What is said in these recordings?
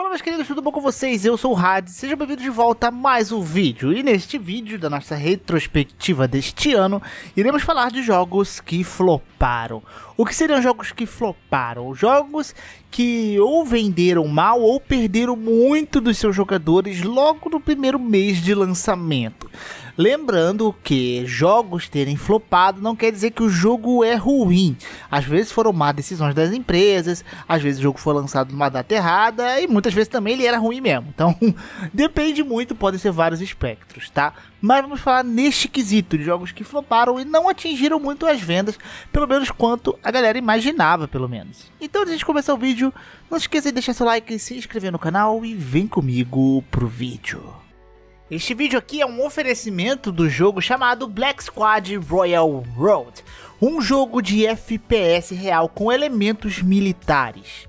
Fala meus queridos, tudo bom com vocês? Eu sou o Had, sejam bem-vindos de volta a mais um vídeo. E neste vídeo da nossa retrospectiva deste ano, iremos falar de jogos que floparam. O que seriam jogos que floparam? Jogos que ou venderam mal ou perderam muito dos seus jogadores logo no primeiro mês de lançamento. Lembrando que jogos terem flopado não quer dizer que o jogo é ruim. Às vezes foram má decisões das empresas, às vezes o jogo foi lançado numa data errada e muitas vezes também ele era ruim mesmo. Então, depende muito, podem ser vários espectros, tá? Mas vamos falar neste quesito de jogos que floparam e não atingiram muito as vendas, pelo menos quanto a galera imaginava, pelo menos. Então, antes de começar o vídeo, não se esqueça de deixar seu like, se inscrever no canal e vem comigo pro vídeo. Este vídeo aqui é um oferecimento do jogo chamado Black Squad Royal Road, um jogo de FPS real com elementos militares.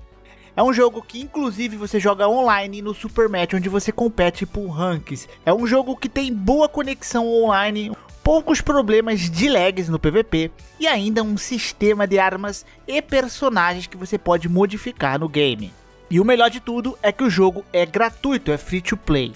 É um jogo que inclusive você joga online no Super Match, onde você compete por ranks. É um jogo que tem boa conexão online, poucos problemas de lags no PVP e ainda um sistema de armas e personagens que você pode modificar no game. E o melhor de tudo é que o jogo é gratuito, é free to play.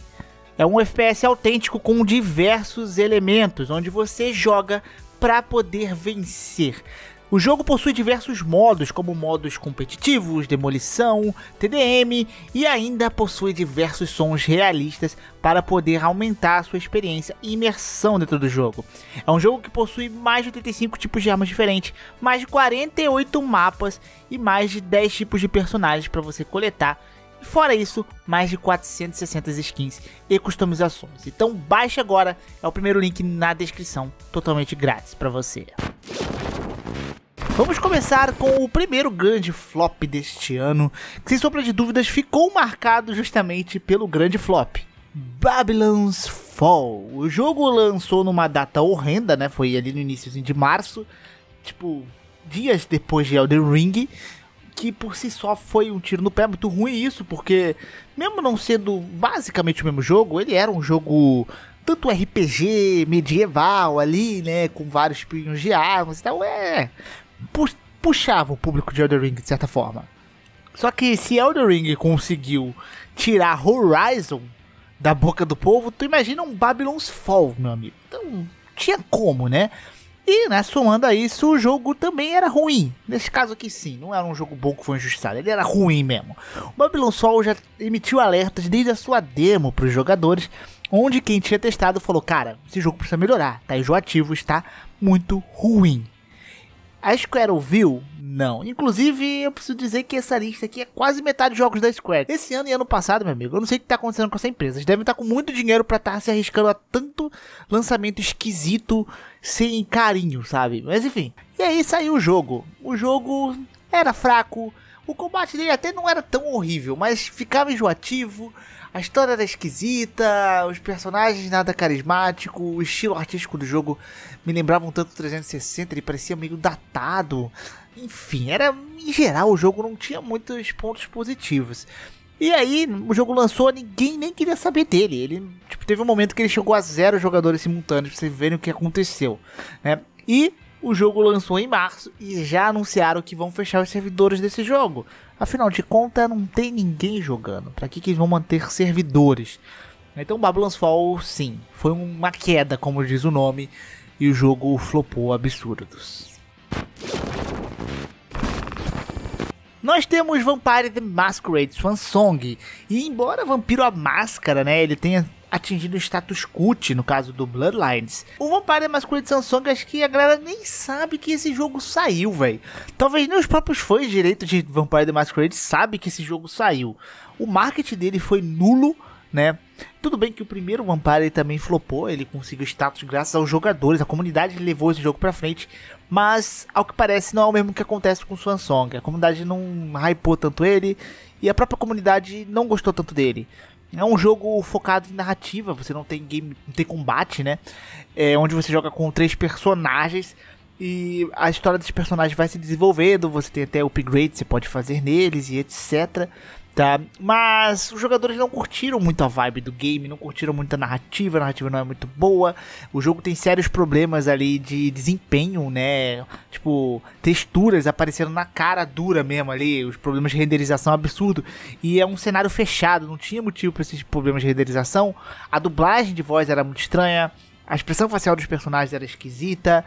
É um FPS autêntico com diversos elementos, onde você joga para poder vencer. O jogo possui diversos modos, como modos competitivos, demolição, TDM e ainda possui diversos sons realistas para poder aumentar a sua experiência e imersão dentro do jogo. É um jogo que possui mais de 85 tipos de armas diferentes, mais de 48 mapas e mais de 10 tipos de personagens para você coletar Fora isso, mais de 460 skins e customizações. Então baixe agora, é o primeiro link na descrição, totalmente grátis para você. Vamos começar com o primeiro grande flop deste ano, que sem sombra de dúvidas ficou marcado justamente pelo grande flop. Babylon's Fall. O jogo lançou numa data horrenda, né? Foi ali no início de março, tipo dias depois de Elden Ring, que por si só foi um tiro no pé muito ruim isso, porque mesmo não sendo basicamente o mesmo jogo, ele era um jogo tanto RPG medieval ali, né, com vários tipinhos de armas e tal, é puxava o público de Elden Ring de certa forma. Só que se Elden Ring conseguiu tirar Horizon da boca do povo, tu imagina um Babylon's Fall, meu amigo. Então, tinha como, né? E, né, somando a isso, o jogo também era ruim. Nesse caso aqui, sim, não era um jogo bom que foi injustiçado, ele era ruim mesmo. O Babylon Sol já emitiu alertas desde a sua demo para os jogadores, onde quem tinha testado falou: Cara, esse jogo precisa melhorar, tá enjoativo, está muito ruim. A Square ouviu, não. Inclusive, eu preciso dizer que essa lista aqui é quase metade dos jogos da Square. Esse ano e ano passado, meu amigo, eu não sei o que tá acontecendo com essa empresa. Eles devem estar tá com muito dinheiro para estar tá se arriscando a tanto lançamento esquisito, sem carinho, sabe? Mas enfim. E aí saiu o jogo. O jogo era fraco. O combate dele até não era tão horrível, mas ficava enjoativo. A história era esquisita, os personagens nada carismático, o estilo artístico do jogo me lembrava um tanto 360, ele parecia meio datado. Enfim, era em geral o jogo não tinha muitos pontos positivos. E aí, o jogo lançou, ninguém nem queria saber dele. Ele, tipo, teve um momento que ele chegou a zero jogadores simultâneos, pra vocês verem o que aconteceu, né? E o jogo lançou em março e já anunciaram que vão fechar os servidores desse jogo. Afinal de contas, não tem ninguém jogando. Para que, que eles vão manter servidores? Então, Babylon's Fall, sim, foi uma queda, como diz o nome, e o jogo flopou absurdos. Nós temos Vampire the Masquerade Swan Song. E embora Vampiro a Máscara, né, ele tenha atingindo o status cult, no caso do Bloodlines. O Vampire Masquerade Samsung, acho que a galera nem sabe que esse jogo saiu, velho. Talvez nem os próprios fãs direito de Vampire Masquerade sabem que esse jogo saiu. O marketing dele foi nulo, né? Tudo bem que o primeiro Vampire também flopou, ele conseguiu status graças aos jogadores, a comunidade levou esse jogo pra frente, mas ao que parece não é o mesmo que acontece com o Swansong. A comunidade não hypou tanto ele e a própria comunidade não gostou tanto dele. É um jogo focado em narrativa, você não tem game, não tem combate, né? É onde você joga com três personagens e a história dos personagens vai se desenvolvendo, você tem até upgrades, você pode fazer neles e etc tá? Mas os jogadores não curtiram muito a vibe do game, não curtiram muito a narrativa, a narrativa não é muito boa. O jogo tem sérios problemas ali de desempenho, né? Tipo, texturas aparecendo na cara dura mesmo ali, os problemas de renderização absurdo. E é um cenário fechado, não tinha motivo para esses problemas de renderização. A dublagem de voz era muito estranha, a expressão facial dos personagens era esquisita.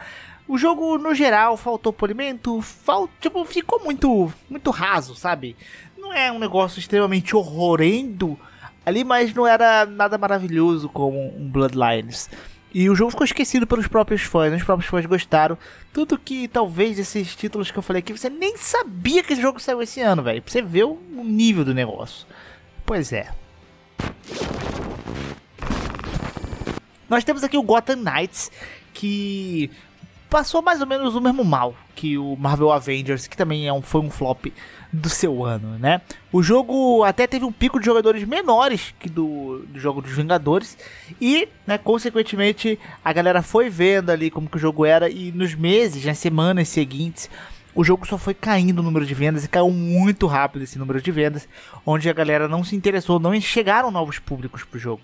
O jogo, no geral, faltou polimento, falt... tipo, ficou muito muito raso, sabe? não é um negócio extremamente horrorendo ali, mas não era nada maravilhoso como um Bloodlines. E o jogo ficou esquecido pelos próprios fãs, os próprios fãs gostaram. Tudo que talvez esses títulos que eu falei aqui, você nem sabia que esse jogo saiu esse ano, velho. Pra você ver o nível do negócio. Pois é. Nós temos aqui o Gotham Knights, que passou mais ou menos o mesmo mal que o Marvel Avengers, que também é um, foi um flop do seu ano, né? O jogo até teve um pico de jogadores menores que do, do jogo dos Vingadores e, né, consequentemente, a galera foi vendo ali como que o jogo era e nos meses, nas semanas seguintes, o jogo só foi caindo o número de vendas e caiu muito rápido esse número de vendas, onde a galera não se interessou, não chegaram novos públicos pro jogo.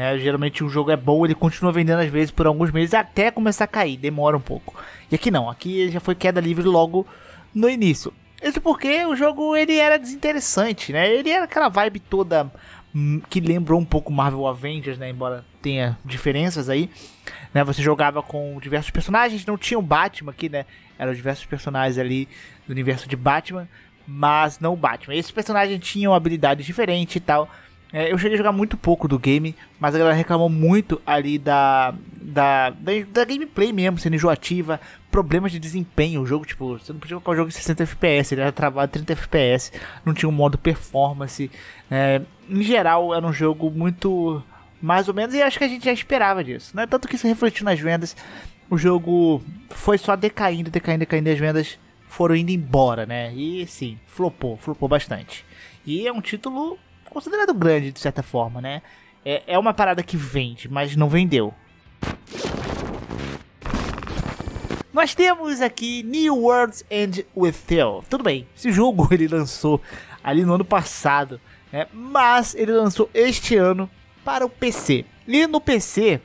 Né? Geralmente o jogo é bom, ele continua vendendo às vezes por alguns meses até começar a cair, demora um pouco. E aqui não, aqui já foi queda livre logo no início. Isso porque o jogo ele era desinteressante, né? Ele era aquela vibe toda hum, que lembrou um pouco Marvel Avengers, né? Embora tenha diferenças aí. Né? Você jogava com diversos personagens, não tinha o Batman aqui, né? Eram diversos personagens ali do universo de Batman, mas não o Batman. Esses personagens tinham habilidades diferentes e tal. É, eu cheguei a jogar muito pouco do game, mas a galera reclamou muito ali da, da, da, da gameplay mesmo, sendo enjoativa, problemas de desempenho. O jogo, tipo, você não podia colocar o jogo em 60 FPS, ele era travado 30 FPS, não tinha um modo performance. É, em geral, era um jogo muito mais ou menos, e acho que a gente já esperava disso, né? Tanto que isso refletiu nas vendas, o jogo foi só decaindo, decaindo, decaindo, e as vendas foram indo embora, né? E sim, flopou, flopou bastante. E é um título considerado grande, de certa forma, né? É, é uma parada que vende, mas não vendeu. Nós temos aqui New Worlds and With Tudo bem, esse jogo ele lançou ali no ano passado, né? mas ele lançou este ano para o PC. E no PC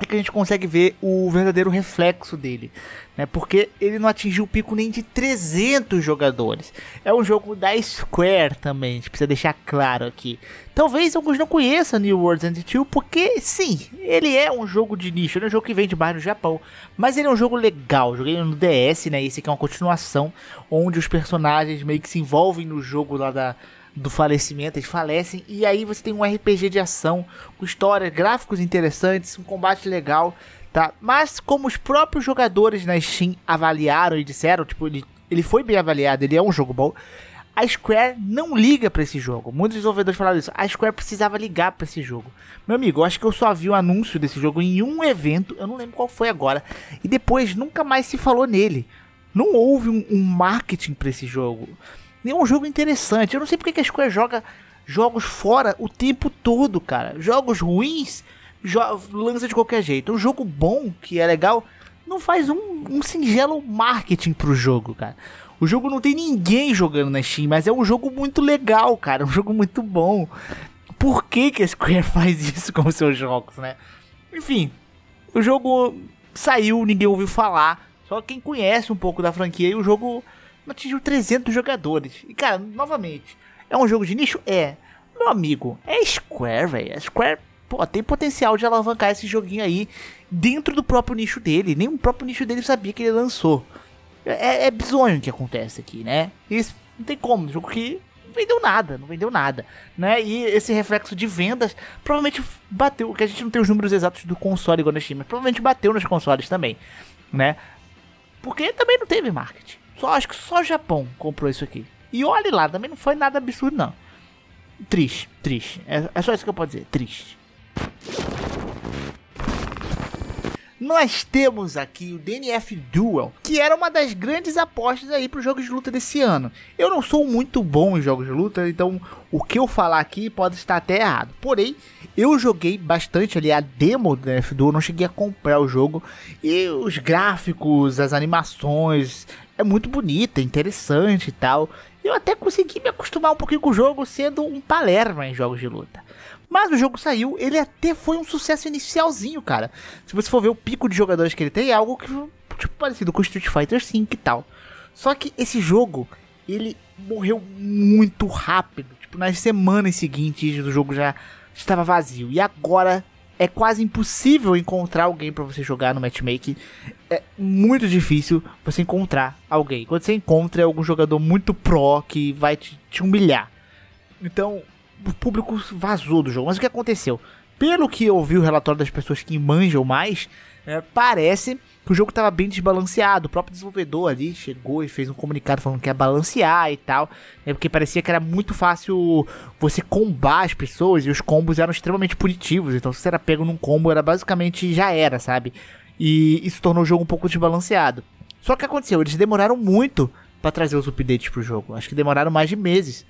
é que a gente consegue ver o verdadeiro reflexo dele, né? Porque ele não atingiu o pico nem de 300 jogadores. É um jogo da Square também, a gente precisa deixar claro aqui. Talvez alguns não conheçam New World and Two, porque sim, ele é um jogo de nicho, ele é um jogo que vende mais no Japão, mas ele é um jogo legal. Joguei no DS, né? Esse aqui é uma continuação onde os personagens meio que se envolvem no jogo lá da do falecimento, eles falecem, e aí você tem um RPG de ação, com história gráficos interessantes, um combate legal, tá? Mas como os próprios jogadores na Steam avaliaram e disseram, tipo, ele, ele foi bem avaliado, ele é um jogo bom, a Square não liga para esse jogo. Muitos desenvolvedores falaram isso. A Square precisava ligar para esse jogo. Meu amigo, eu acho que eu só vi o anúncio desse jogo em um evento, eu não lembro qual foi agora. E depois nunca mais se falou nele. Não houve um, um marketing para esse jogo nenhum é jogo interessante. Eu não sei porque que a Square joga jogos fora o tempo todo, cara. Jogos ruins jo lança de qualquer jeito. Um jogo bom, que é legal, não faz um, um singelo marketing pro jogo, cara. O jogo não tem ninguém jogando na Steam, mas é um jogo muito legal, cara. Um jogo muito bom. Por que, que a Square faz isso com os seus jogos, né? Enfim, o jogo saiu, ninguém ouviu falar. Só quem conhece um pouco da franquia e o jogo não atingiu 300 jogadores. E, cara, novamente, é um jogo de nicho? É. Meu amigo, é Square, velho. Square pô, tem potencial de alavancar esse joguinho aí dentro do próprio nicho dele. Nem o próprio nicho dele sabia que ele lançou. É, é bizonho o que acontece aqui, né? Isso não tem como. jogo que vendeu nada, não vendeu nada, né? E esse reflexo de vendas provavelmente bateu, que a gente não tem os números exatos do console igual na Steam, mas provavelmente bateu nos consoles também, né? Porque também não teve marketing. Só, acho que só o Japão comprou isso aqui. E olhe lá, também não foi nada absurdo, não. Triste, triste. É, é só isso que eu posso dizer, triste. Nós temos aqui o DNF Duel, que era uma das grandes apostas aí para os jogos de luta desse ano. Eu não sou muito bom em jogos de luta, então o que eu falar aqui pode estar até errado. Porém, eu joguei bastante ali a demo do DNF Duel, não cheguei a comprar o jogo. E os gráficos, as animações, é muito bonita, interessante e tal. Eu até consegui me acostumar um pouquinho com o jogo sendo um palerma em jogos de luta. Mas o jogo saiu, ele até foi um sucesso inicialzinho, cara. Se você for ver o pico de jogadores que ele tem, é algo que tipo parecido com Street Fighter V e tal. Só que esse jogo, ele morreu muito rápido. Tipo, nas semanas seguintes o jogo já estava vazio. E agora é quase impossível encontrar alguém para você jogar no matchmaking. É muito difícil você encontrar alguém. Quando você encontra é algum jogador muito pró que vai te, te humilhar. Então, o público vazou do jogo. Mas o que aconteceu? Pelo que eu vi o relatório das pessoas que manjam mais, é, parece que o jogo estava bem desbalanceado. O próprio desenvolvedor ali chegou e fez um comunicado falando que ia balancear e tal, né, porque parecia que era muito fácil você combar as pessoas e os combos eram extremamente punitivos. Então, se você era pego num combo, era basicamente já era, sabe? E isso tornou o jogo um pouco desbalanceado. Só que aconteceu, eles demoraram muito para trazer os updates pro jogo. Acho que demoraram mais de meses.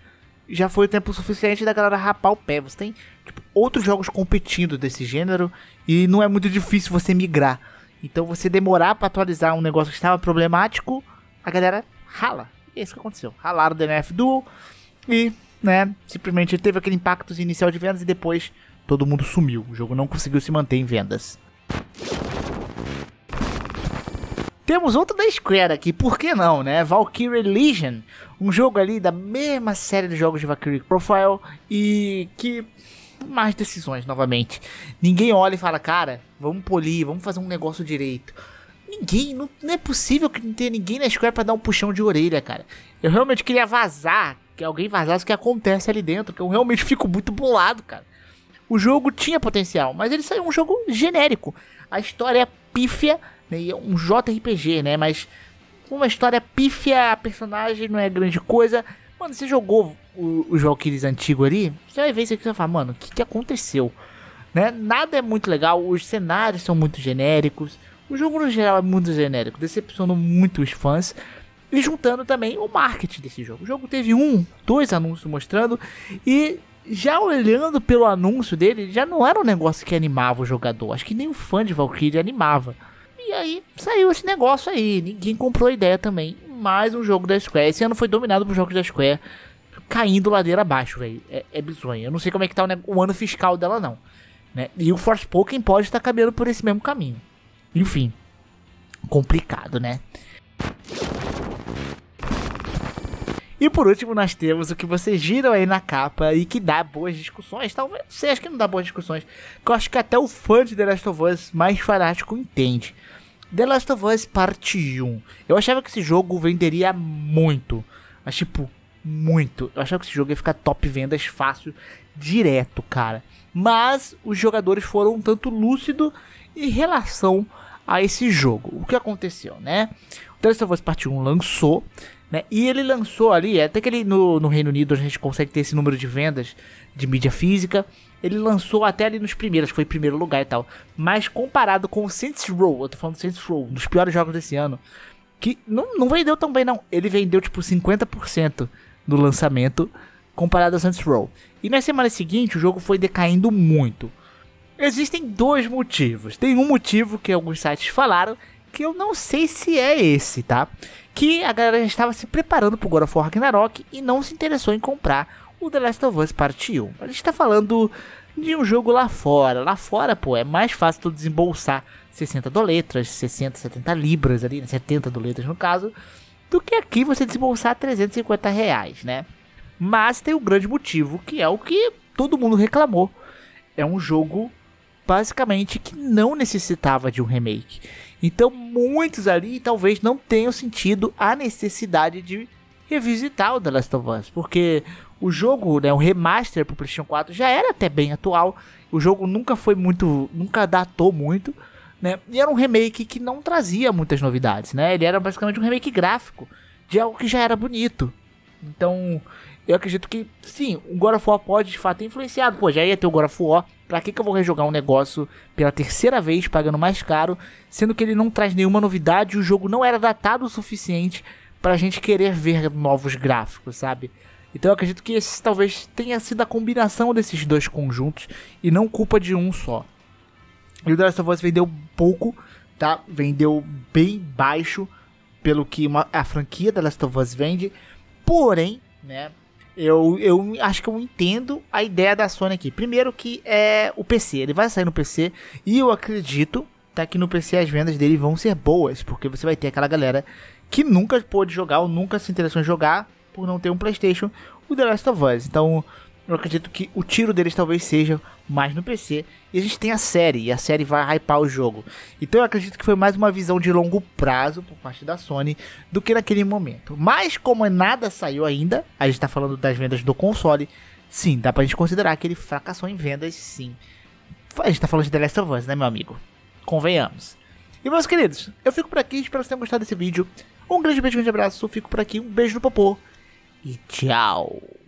Já foi o tempo suficiente da galera rapar o pé. Você tem tipo, outros jogos competindo desse gênero e não é muito difícil você migrar então você demorar para atualizar um negócio que estava problemático, a galera rala. E é isso que aconteceu. Ralaram o DNF Duo e, né, simplesmente teve aquele impacto inicial de vendas e depois todo mundo sumiu. O jogo não conseguiu se manter em vendas. Temos outro da Square aqui, por que não, né? Valkyrie Legion, um jogo ali da mesma série de jogos de Valkyrie Profile e que mais decisões novamente. Ninguém olha e fala, cara, vamos polir, vamos fazer um negócio direito. Ninguém, não, não é possível que não tenha ninguém na Square para dar um puxão de orelha, cara. Eu realmente queria vazar, que alguém vazasse o que acontece ali dentro, que eu realmente fico muito bolado, cara. O jogo tinha potencial, mas ele saiu um jogo genérico. A história é pífia, né, é um JRPG, né, mas uma história pífia, a personagem não é grande coisa. Mano, você jogou o, os Valkyries antigos ali, você vai ver isso aqui e vai falar, mano, o que, que aconteceu? Né? Nada é muito legal, os cenários são muito genéricos, o jogo no geral é muito genérico, decepcionou muito os fãs. E juntando também o marketing desse jogo. O jogo teve um, dois anúncios mostrando, e já olhando pelo anúncio dele, já não era um negócio que animava o jogador. Acho que nem o fã de Valkyrie animava. E aí saiu esse negócio aí, ninguém comprou a ideia também. Mais um jogo da Square. Esse ano foi dominado por jogos da Square caindo ladeira abaixo, velho. É, é bizonho. Eu não sei como é que tá o, né, o ano fiscal dela, não. Né? E o Pokémon pode estar tá caminhando por esse mesmo caminho. Enfim, complicado, né? E por último, nós temos o que vocês viram aí na capa e que dá boas discussões. Talvez você acha que não dá boas discussões, que eu acho que até o fã de The Last of Us mais fanático entende. The Last of Us Part 1. Eu achava que esse jogo venderia muito, mas tipo, muito. Eu achava que esse jogo ia ficar top vendas fácil, direto, cara. Mas os jogadores foram um tanto lúcido em relação a esse jogo. O que aconteceu, né? O The Last of Us Part 1 lançou, né? E ele lançou ali, é, até que ele no, no Reino Unido a gente consegue ter esse número de vendas de mídia física. Ele lançou até ali nos primeiros, foi em primeiro lugar e tal. Mas comparado com o Saints Row, eu tô falando do Saints Row, um dos piores jogos desse ano, que não, não vendeu tão bem não. Ele vendeu tipo 50% no lançamento comparado a Saints Row. E na semana seguinte o jogo foi decaindo muito. Existem dois motivos. Tem um motivo que alguns sites falaram que eu não sei se é esse, tá? Que a galera já estava se preparando para o God of War Ragnarok e não se interessou em comprar o The Last of Us Part 1. A gente está falando de um jogo lá fora. Lá fora, pô, é mais fácil tu desembolsar 60 doletras, 60, 70 libras ali, 70 né? doletras no caso, do que aqui você desembolsar 350 reais, né? Mas tem um grande motivo, que é o que todo mundo reclamou. É um jogo basicamente que não necessitava de um remake. Então muitos ali talvez não tenham sentido a necessidade de revisitar o The Last of Us, porque o jogo, né, o remaster para o PlayStation 4 já era até bem atual. O jogo nunca foi muito, nunca datou muito. Né? E era um remake que não trazia muitas novidades, né? Ele era basicamente um remake gráfico de algo que já era bonito. Então, eu acredito que sim, o God of War pode de fato ter influenciado. Pô, já ia ter o God of War. Pra que, que eu vou rejogar um negócio pela terceira vez, pagando mais caro, sendo que ele não traz nenhuma novidade e o jogo não era datado o suficiente pra gente querer ver novos gráficos, sabe? Então eu acredito que esse talvez tenha sido a combinação desses dois conjuntos e não culpa de um só. E o The Last of Us vendeu pouco, tá? Vendeu bem baixo pelo que uma, a franquia The Last of Us vende. Porém, né? Eu, eu acho que eu entendo a ideia da Sony aqui. Primeiro que é o PC, ele vai sair no PC e eu acredito tá, que no PC as vendas dele vão ser boas, porque você vai ter aquela galera que nunca pôde jogar ou nunca se interessou em jogar por não ter um PlayStation, o The Last of Us. Então, eu acredito que o tiro deles talvez seja mais no PC. E a gente tem a série, e a série vai hypar o jogo. Então eu acredito que foi mais uma visão de longo prazo por parte da Sony do que naquele momento. Mas como nada saiu ainda, a gente está falando das vendas do console, sim, dá pra gente considerar que ele fracassou em vendas, sim. A gente tá falando de The Last of Us, né, meu amigo? Convenhamos. E meus queridos, eu fico por aqui, espero que vocês tenham gostado desse vídeo. Um grande beijo, um grande abraço, fico por aqui, um beijo no popô e tchau!